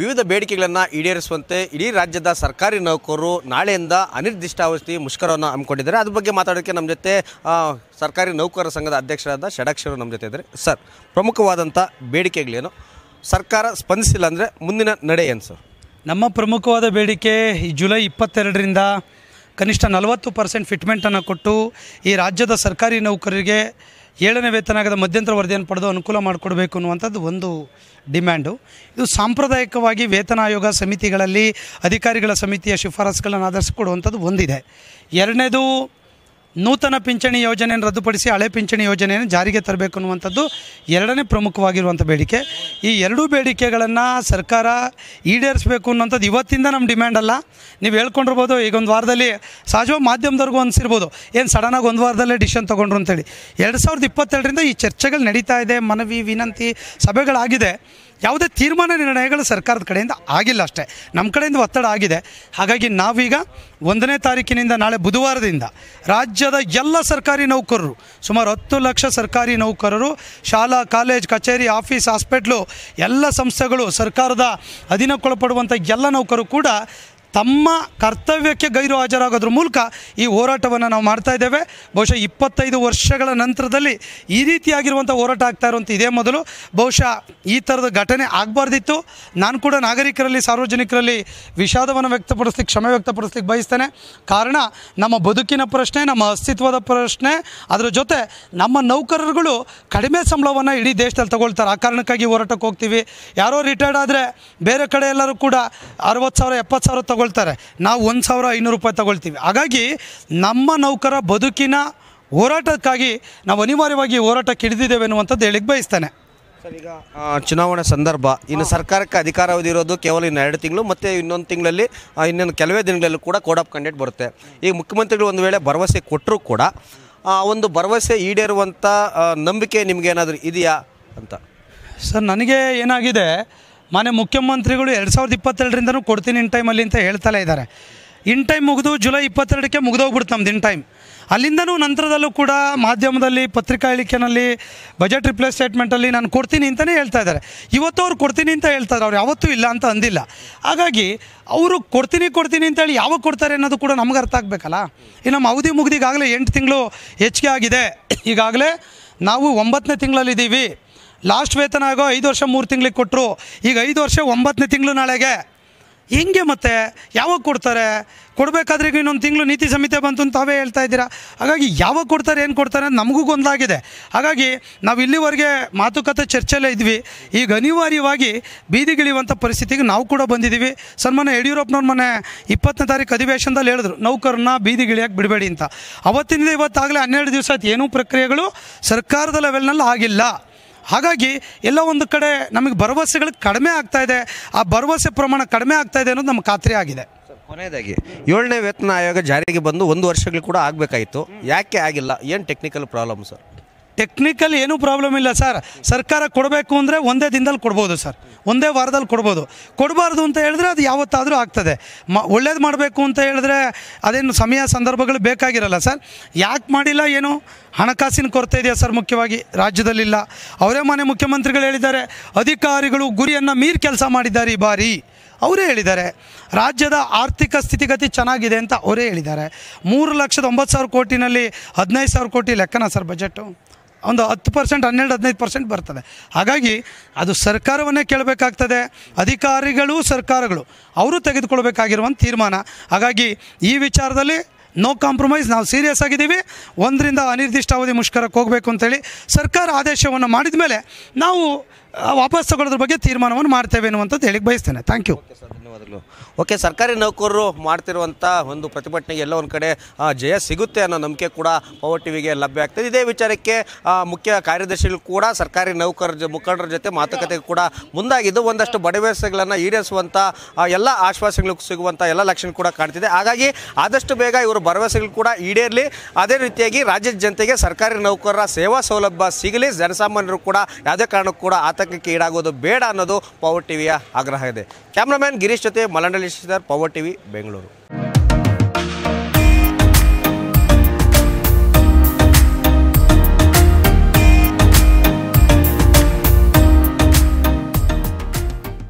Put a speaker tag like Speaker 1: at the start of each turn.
Speaker 1: ವಿವಿಧ ಬೇಡಿಕೆಗಳನ್ನು ಈಡೇರಿಸುವಂತೆ ಇಡೀ ರಾಜ್ಯದ ಸರ್ಕಾರಿ ನೌಕರರು ನಾಳೆಯಿಂದ ಅನಿರ್ದಿಷ್ಟಾವಧಿ ಮುಷ್ಕರವನ್ನು ಹಮ್ಮಿಕೊಂಡಿದ್ದಾರೆ ಅದ್ರ ಬಗ್ಗೆ ಮಾತಾಡೋಕ್ಕೆ ನಮ್ಮ ಜೊತೆ ಸರ್ಕಾರಿ ನೌಕರರ ಸಂಘದ ಅಧ್ಯಕ್ಷರಾದ ಷಡಾಕ್ಷರು ನಮ್ಮ ಜೊತೆ ಇದ್ದಾರೆ ಸರ್ ಪ್ರಮುಖವಾದಂಥ ಬೇಡಿಕೆಗಳೇನು ಸರ್ಕಾರ ಸ್ಪಂದಿಸಿಲ್ಲ ಅಂದರೆ ಮುಂದಿನ
Speaker 2: ನಡೆ ಏನು ಸರ್ ನಮ್ಮ ಪ್ರಮುಖವಾದ ಬೇಡಿಕೆ ಈ ಜುಲೈ ಇಪ್ಪತ್ತೆರಡರಿಂದ ಕನಿಷ್ಠ ನಲವತ್ತು ಪರ್ಸೆಂಟ್ ಫಿಟ್ಮೆಂಟನ್ನು ಕೊಟ್ಟು ಈ ರಾಜ್ಯದ ಸರ್ಕಾರಿ ನೌಕರರಿಗೆ ಏಳನೇ ವೇತನ ಆಗದ ಮಧ್ಯಂತರ ವರದಿಯನ್ನು ಪಡೆದು ಅನುಕೂಲ ಮಾಡಿಕೊಡಬೇಕು ಅನ್ನುವಂಥದ್ದು ಒಂದು ಡಿಮ್ಯಾಂಡು ಇದು ಸಾಂಪ್ರದಾಯಿಕವಾಗಿ ವೇತನ ಆಯೋಗ ಸಮಿತಿಗಳಲ್ಲಿ ಅಧಿಕಾರಿಗಳ ಸಮಿತಿಯ ಶಿಫಾರಸುಗಳನ್ನು ಆಧರಿಸಿಕೊಡುವಂಥದ್ದು ಒಂದಿದೆ ಎರಡನೇದು ನೂತನ ಪಿಂಚಣಿ ಯೋಜನೆಯನ್ನು ರದ್ದುಪಡಿಸಿ ಹಳೆ ಪಿಂಚಣಿ ಯೋಜನೆಯನ್ನು ಜಾರಿಗೆ ತರಬೇಕು ಅನ್ನುವಂಥದ್ದು ಎರಡನೇ ಪ್ರಮುಖವಾಗಿರುವಂಥ ಬೇಡಿಕೆ ಈ ಎರಡೂ ಬೇಡಿಕೆಗಳನ್ನು ಸರ್ಕಾರ ಈಡೇರಿಸಬೇಕು ಅನ್ನೋಂಥದ್ದು ಇವತ್ತಿಂದ ನಮ್ಮ ಡಿಮ್ಯಾಂಡ್ ಅಲ್ಲ ನೀವು ಹೇಳ್ಕೊಂಡಿರ್ಬೋದು ಈಗ ಒಂದು ವಾರದಲ್ಲಿ ಸಹಜವಾಗಿ ಮಾಧ್ಯಮದವ್ರಿಗೂ ಅನಿಸಿರ್ಬೋದು ಏನು ಸಡನ್ನಾಗಿ ಒಂದು ವಾರದಲ್ಲೇ ಡಿಶನ್ ತೊಗೊಂಡ್ರು ಅಂತೇಳಿ ಎರಡು ಸಾವಿರದ ಇಪ್ಪತ್ತೆರಡರಿಂದ ಈ ಚರ್ಚೆಗಳು ನಡೀತಾ ಇದೆ ಮನವಿ ವಿನಂತಿ ಸಭೆಗಳಾಗಿದೆ ಯಾವುದೇ ತೀರ್ಮಾನ ನಿರ್ಣಯಗಳು ಸರ್ಕಾರದ ಕಡೆಯಿಂದ ಆಗಿಲ್ಲ ಅಷ್ಟೇ ನಮ್ಮ ಕಡೆಯಿಂದ ಒತ್ತಡ ಆಗಿದೆ ಹಾಗಾಗಿ ನಾವೀಗ ಒಂದನೇ ತಾರೀಕಿನಿಂದ ನಾಳೆ ಬುಧವಾರದಿಂದ ರಾಜ್ಯದ ಎಲ್ಲ ಸರ್ಕಾರಿ ನೌಕರರು ಸುಮಾರು ಹತ್ತು ಲಕ್ಷ ಸರ್ಕಾರಿ ನೌಕರರು ಶಾಲಾ ಕಾಲೇಜ್ ಕಚೇರಿ ಆಫೀಸ್ ಹಾಸ್ಪಿಟ್ಲು ಎಲ್ಲ ಸಂಸ್ಥೆಗಳು ಸರ್ಕಾರದ ಅಧೀನಕ್ಕೊಳಪಡುವಂಥ ಎಲ್ಲ ನೌಕರು ಕೂಡ ತಮ್ಮ ಕರ್ತವ್ಯಕ್ಕೆ ಗೈರು ಹಾಜರಾಗೋದ್ರ ಮೂಲಕ ಈ ಹೋರಾಟವನ್ನು ನಾವು ಮಾಡ್ತಾ ಇದ್ದೇವೆ ಬಹುಶಃ ಇಪ್ಪತ್ತೈದು ವರ್ಷಗಳ ನಂತರದಲ್ಲಿ ಈ ರೀತಿಯಾಗಿರುವಂಥ ಹೋರಾಟ ಆಗ್ತಾ ಇರುವಂಥ ಇದೇ ಮೊದಲು ಬಹುಶಃ ಈ ಥರದ ಘಟನೆ ಆಗಬಾರ್ದಿತ್ತು ನಾನು ಕೂಡ ನಾಗರಿಕರಲ್ಲಿ ಸಾರ್ವಜನಿಕರಲ್ಲಿ ವಿಷಾದವನ್ನು ವ್ಯಕ್ತಪಡಿಸ್ಲಿಕ್ಕೆ ಕ್ಷಮೆ ವ್ಯಕ್ತಪಡಿಸ್ಲಿಕ್ಕೆ ಬಯಸ್ತೇನೆ ಕಾರಣ ನಮ್ಮ ಬದುಕಿನ ಪ್ರಶ್ನೆ ನಮ್ಮ ಅಸ್ತಿತ್ವದ ಪ್ರಶ್ನೆ ಅದರ ಜೊತೆ ನಮ್ಮ ನೌಕರರುಗಳು ಕಡಿಮೆ ಸಂಬಳವನ್ನು ಇಡೀ ದೇಶದಲ್ಲಿ ತಗೊಳ್ತಾರೆ ಆ ಕಾರಣಕ್ಕಾಗಿ ಹೋರಾಟಕ್ಕೆ ಹೋಗ್ತೀವಿ ಯಾರೋ ರಿಟೈರ್ಡ್ ಆದರೆ ಬೇರೆ ಕಡೆ ಎಲ್ಲರೂ ಕೂಡ ಅರವತ್ತು ಸಾವಿರ ಎಪ್ಪತ್ತು ಸಾವಿರ ತಗೊಳ್ತಾರೆ ನಾವು ಒಂದು ಸಾವಿರ ಐನೂರು ರೂಪಾಯಿ ತಗೊಳ್ತೀವಿ ಹಾಗಾಗಿ ನಮ್ಮ ನೌಕರ ಬದುಕಿನ ಹೋರಾಟಕ್ಕಾಗಿ ನಾವು ಅನಿವಾರ್ಯವಾಗಿ ಹೋರಾಟ ಕಿಡಿದಿದ್ದೇವೆ ಅನ್ನುವಂಥದ್ದು ಹೇಳಿಕ್ಕೆ ಬಯಸ್ತಾನೆ
Speaker 1: ಸರ್ ಈಗ ಚುನಾವಣೆ ಸಂದರ್ಭ ಇನ್ನು ಸರ್ಕಾರಕ್ಕೆ ಅಧಿಕಾರ ಇರೋದು ಕೇವಲ ಇನ್ನು ಎರಡು ತಿಂಗಳು ಮತ್ತು ಇನ್ನೊಂದು ತಿಂಗಳಲ್ಲಿ ಇನ್ನೊಂದು ಕೆಲವೇ ದಿನಗಳಲ್ಲೂ ಕೂಡ ಕೋಡ್ ಆಫ್ ಬರುತ್ತೆ ಈಗ ಮುಖ್ಯಮಂತ್ರಿಗಳು ಒಂದು ವೇಳೆ ಭರವಸೆ ಕೊಟ್ಟರೂ ಕೂಡ ಆ ಒಂದು ಭರವಸೆ ಈಡೇರುವಂಥ ನಂಬಿಕೆ
Speaker 2: ನಿಮಗೇನಾದರೂ ಇದೆಯಾ ಅಂತ ಸರ್ ನನಗೆ ಏನಾಗಿದೆ ಮಾನ್ಯ ಮುಖ್ಯಮಂತ್ರಿಗಳು ಎರಡು ಸಾವಿರದ ಇಪ್ಪತ್ತೆರಡರಿಂದನೂ ಕೊಡ್ತೀನಿ ಇನ್ ಟೈಮಲ್ಲಿ ಅಂತ ಹೇಳ್ತಲೇ ಇದ್ದಾರೆ ಇನ್ ಟೈಮ್ ಮುಗಿದು ಜುಲೈ ಇಪ್ಪತ್ತೆರಡಕ್ಕೆ ಮುಗಿದೋಗ್ಬಿಡ್ತು ನಮ್ದು ಇನ್ ಟೈಮ್ ಅಲ್ಲಿಂದನೂ ನಂತರದಲ್ಲೂ ಕೂಡ ಮಾಧ್ಯಮದಲ್ಲಿ ಪತ್ರಿಕಾ ಇಳಿಕೆಯಲ್ಲಿ ಬಜೆಟ್ ರಿಪ್ಲೇಸ್ ಸ್ಟೇಟ್ಮೆಂಟಲ್ಲಿ ನಾನು ಕೊಡ್ತೀನಿ ಅಂತಲೇ ಹೇಳ್ತಾ ಇದ್ದಾರೆ ಇವತ್ತು ಅವ್ರು ಕೊಡ್ತೀನಿ ಅಂತ ಹೇಳ್ತಾರೆ ಅವ್ರು ಯಾವತ್ತೂ ಇಲ್ಲ ಅಂತ ಅಂದಿಲ್ಲ ಹಾಗಾಗಿ ಅವರು ಕೊಡ್ತೀನಿ ಕೊಡ್ತೀನಿ ಅಂತೇಳಿ ಯಾವಾಗ ಕೊಡ್ತಾರೆ ಅನ್ನೋದು ಕೂಡ ನಮ್ಗೆ ಅರ್ಥ ಆಗಬೇಕಲ್ಲ ಇನ್ನು ನಮ್ಮ ಅವಧಿ ಮುಗ್ದಿಗಾಗಲೇ ಎಂಟು ತಿಂಗಳು ಹೆಚ್ಚಿಗೆ ಆಗಿದೆ ಈಗಾಗಲೇ ನಾವು ಒಂಬತ್ತನೇ ತಿಂಗಳಲ್ಲಿದ್ದೀವಿ ಲಾಸ್ಟ್ ವೇತನ ಆಗೋ ಐದು ವರ್ಷ ಮೂರು ತಿಂಗಳಿಗೆ ಕೊಟ್ಟರು ಈಗ ಐದು ವರ್ಷ ಒಂಬತ್ತನೇ ತಿಂಗಳು ನಾಳೆಗೆ ಹೆಂಗೆ ಮತ್ತೆ ಯಾವಾಗ ಕೊಡ್ತಾರೆ ಕೊಡಬೇಕಾದ್ರೆ ಈಗ ಇನ್ನೊಂದು ತಿಂಗಳು ನೀತಿ ಸಂಹಿತೆ ಬಂತು ಅಂತ ತಾವೇ ಹೇಳ್ತಾ ಇದ್ದೀರಾ ಹಾಗಾಗಿ ಯಾವಾಗ ಕೊಡ್ತಾರೆ ಏನು ಕೊಡ್ತಾರೆ ಅಂತ ನಮಗೂ ಗೊಂದಲಾಗಿದೆ ಹಾಗಾಗಿ ನಾವು ಇಲ್ಲಿವರೆಗೆ ಮಾತುಕತೆ ಚರ್ಚೆಲ್ಲೇ ಇದ್ವಿ ಈಗ ಅನಿವಾರ್ಯವಾಗಿ ಬೀದಿಗಿಳಿಯುವಂಥ ಪರಿಸ್ಥಿತಿಗೆ ನಾವು ಕೂಡ ಬಂದಿದ್ದೀವಿ ಸನ್ಮಾನ ಯಡಿಯೂರಪ್ಪನವ್ರ ಮನೆ ಇಪ್ಪತ್ತನೇ ತಾರೀಕು ಅಧಿವೇಶನದಲ್ಲಿ ಹೇಳಿದ್ರು ನೌಕರನ್ನ ಬೀದಿಗಿಳಿಯಕ್ಕೆ ಬಿಡಬೇಡಿ ಅಂತ ಅವತ್ತಿನಿಂದ ಇವತ್ತಾಗಲೇ ಹನ್ನೆರಡು ದಿವಸ ಏನೂ ಪ್ರಕ್ರಿಯೆಗಳು ಸರ್ಕಾರದ ಲೆವೆಲ್ನಲ್ಲಿ ಆಗಿಲ್ಲ ಹಾಗಾಗಿ ಎಲ್ಲ ಒಂದು ಕಡೆ ನಮಗೆ ಭರವಸೆಗಳು ಕಡಿಮೆ ಆಗ್ತಾ ಇದೆ ಆ ಭರವಸೆ ಪ್ರಮಾಣ ಕಡಿಮೆ ಆಗ್ತಾ ಇದೆ ಅನ್ನೋದು ನಮ್ಮ ಖಾತ್ರಿ ಆಗಿದೆ ಕೊನೆಯದಾಗಿ ಏಳನೇ ವೇತನ ಆಯೋಗ ಜಾರಿಗೆ
Speaker 1: ಬಂದು ಒಂದು ವರ್ಷಗಳು ಕೂಡ ಆಗಬೇಕಾಯಿತು ಯಾಕೆ ಆಗಿಲ್ಲ ಏನು ಟೆಕ್ನಿಕಲ್ ಪ್ರಾಬ್ಲಮ್ ಸರ್
Speaker 2: ಟೆಕ್ನಿಕಲ್ ಏನೂ ಪ್ರಾಬ್ಲಮ್ ಇಲ್ಲ ಸರ್ ಸರ್ಕಾರ ಕೊಡಬೇಕು ಅಂದರೆ ಒಂದೇ ದಿನದಲ್ಲಿ ಕೊಡ್ಬೋದು ಸರ್ ಒಂದೇ ವಾರದಲ್ಲಿ ಕೊಡ್ಬೋದು ಕೊಡಬಾರ್ದು ಅಂತ ಹೇಳಿದ್ರೆ ಅದು ಯಾವತ್ತಾದರೂ ಆಗ್ತದೆ ಮ ಒಳ್ಳೇದು ಮಾಡಬೇಕು ಅಂತ ಹೇಳಿದ್ರೆ ಅದೇನು ಸಮಯ ಸಂದರ್ಭಗಳು ಬೇಕಾಗಿರಲ್ಲ ಸರ್ ಯಾಕೆ ಮಾಡಿಲ್ಲ ಏನು ಹಣಕಾಸಿನ ಕೊರತೆ ಇದೆಯಾ ಸರ್ ಮುಖ್ಯವಾಗಿ ರಾಜ್ಯದಲ್ಲಿಲ್ಲ ಅವರೇ ಮನೆ ಮುಖ್ಯಮಂತ್ರಿಗಳು ಹೇಳಿದ್ದಾರೆ ಅಧಿಕಾರಿಗಳು ಗುರಿಯನ್ನು ಮೀರಿ ಕೆಲಸ ಮಾಡಿದ್ದಾರೆ ಈ ಬಾರಿ ಅವರೇ ಹೇಳಿದ್ದಾರೆ ರಾಜ್ಯದ ಆರ್ಥಿಕ ಸ್ಥಿತಿಗತಿ ಚೆನ್ನಾಗಿದೆ ಅಂತ ಅವರೇ ಹೇಳಿದ್ದಾರೆ ಮೂರು ಲಕ್ಷದ ಒಂಬತ್ತು ಸಾವಿರ ಕೋಟಿನಲ್ಲಿ ಹದಿನೈದು ಸಾವಿರ ಕೋಟಿ ಲೆಕ್ಕನ ಸರ್ ಬಜೆಟ್ಟು ಒಂದು ಹತ್ತು ಪರ್ಸೆಂಟ್ ಹನ್ನೆರಡು ಹದಿನೈದು ಪರ್ಸೆಂಟ್ ಬರ್ತದೆ ಹಾಗಾಗಿ ಅದು ಸರ್ಕಾರವನ್ನೇ ಕೇಳಬೇಕಾಗ್ತದೆ ಅಧಿಕಾರಿಗಳು ಸರ್ಕಾರಗಳು ಅವರು ತೆಗೆದುಕೊಳ್ಬೇಕಾಗಿರುವಂಥ ತೀರ್ಮಾನ ಹಾಗಾಗಿ ಈ ವಿಚಾರದಲ್ಲಿ ನೋ ಕಾಂಪ್ರಮೈಸ್ ನಾವು ಸೀರಿಯಸ್ ಆಗಿದ್ದೀವಿ ಒಂದರಿಂದ ಅನಿರ್ದಿಷ್ಟಾವಧಿ ಮುಷ್ಕರಕ್ಕೆ ಹೋಗಬೇಕು ಅಂತೇಳಿ ಸರ್ಕಾರ ಆದೇಶವನ್ನು ಮಾಡಿದ ಮೇಲೆ ನಾವು ವಾಪಸ್ ತಗೊಳ್ಳೋದ್ರ ಬಗ್ಗೆ ತೀರ್ಮಾನವನ್ನು ಮಾಡ್ತೇವೆ ಅನ್ನುವಂಥದ್ದು ಹೇಳಿ ಬಯಸ್ತೇನೆ ಥ್ಯಾಂಕ್ ಯು
Speaker 1: ಸರ್ ಧನ್ಯವಾದಗಳು ಓಕೆ ಸರ್ಕಾರಿ ನೌಕರರು ಮಾಡ್ತಿರುವಂಥ ಒಂದು ಪ್ರತಿಭಟನೆಗೆ ಎಲ್ಲ ಒಂದು ಕಡೆ ಜಯ ಸಿಗುತ್ತೆ ಅನ್ನೋ ನಂಬಿಕೆ ಕೂಡ ಪವರ್ ಟಿವಿಗೆ ಲಭ್ಯ ಆಗ್ತದೆ ಇದೇ ವಿಚಾರಕ್ಕೆ ಮುಖ್ಯ ಕಾರ್ಯದರ್ಶಿಗಳು ಕೂಡ ಸರ್ಕಾರಿ ನೌಕರ ಮುಖಂಡರ ಜೊತೆ ಮಾತುಕತೆಗೆ ಕೂಡ ಮುಂದಾಗಿದ್ದು ಒಂದಷ್ಟು ಬಡವೇಸಗಳನ್ನು ಈಡೇರಿಸುವಂಥ ಎಲ್ಲ ಆಶ್ವಾಸಗಳು ಸಿಗುವಂಥ ಎಲ್ಲ ಲಕ್ಷಣ ಕೂಡ ಕಾಣ್ತಿದೆ ಹಾಗಾಗಿ ಆದಷ್ಟು ಬೇಗ ಇವರು ಭರವಸೆಗಳು ಕೂಡ ಈಡೇರಲಿ ಅದೇ ರೀತಿಯಾಗಿ ರಾಜ್ಯದ ಜನತೆಗೆ ಸರ್ಕಾರಿ ನೌಕರರ ಸೇವಾ ಸೌಲಭ್ಯ ಸಿಗಲಿ ಜನಸಾಮಾನ್ಯರು ಕೂಡ ಯಾವುದೇ ಕಾರಣಕ್ಕೂ ಕೂಡ ಆತಂಕ ಆತಂಕಕ್ಕೆ ಬೇಡ ಅನ್ನೋದು ಪವರ್ ಟಿವಿಯ ಆಗ್ರಹ ಇದೆ ಕ್ಯಾಮ್ರಾಮ್ಯಾನ್ ಗಿರೀಶ್ ಜೊತೆ ಮಲಂಡಲಿ ಪವರ್ ಟಿವಿ ಬೆಂಗಳೂರು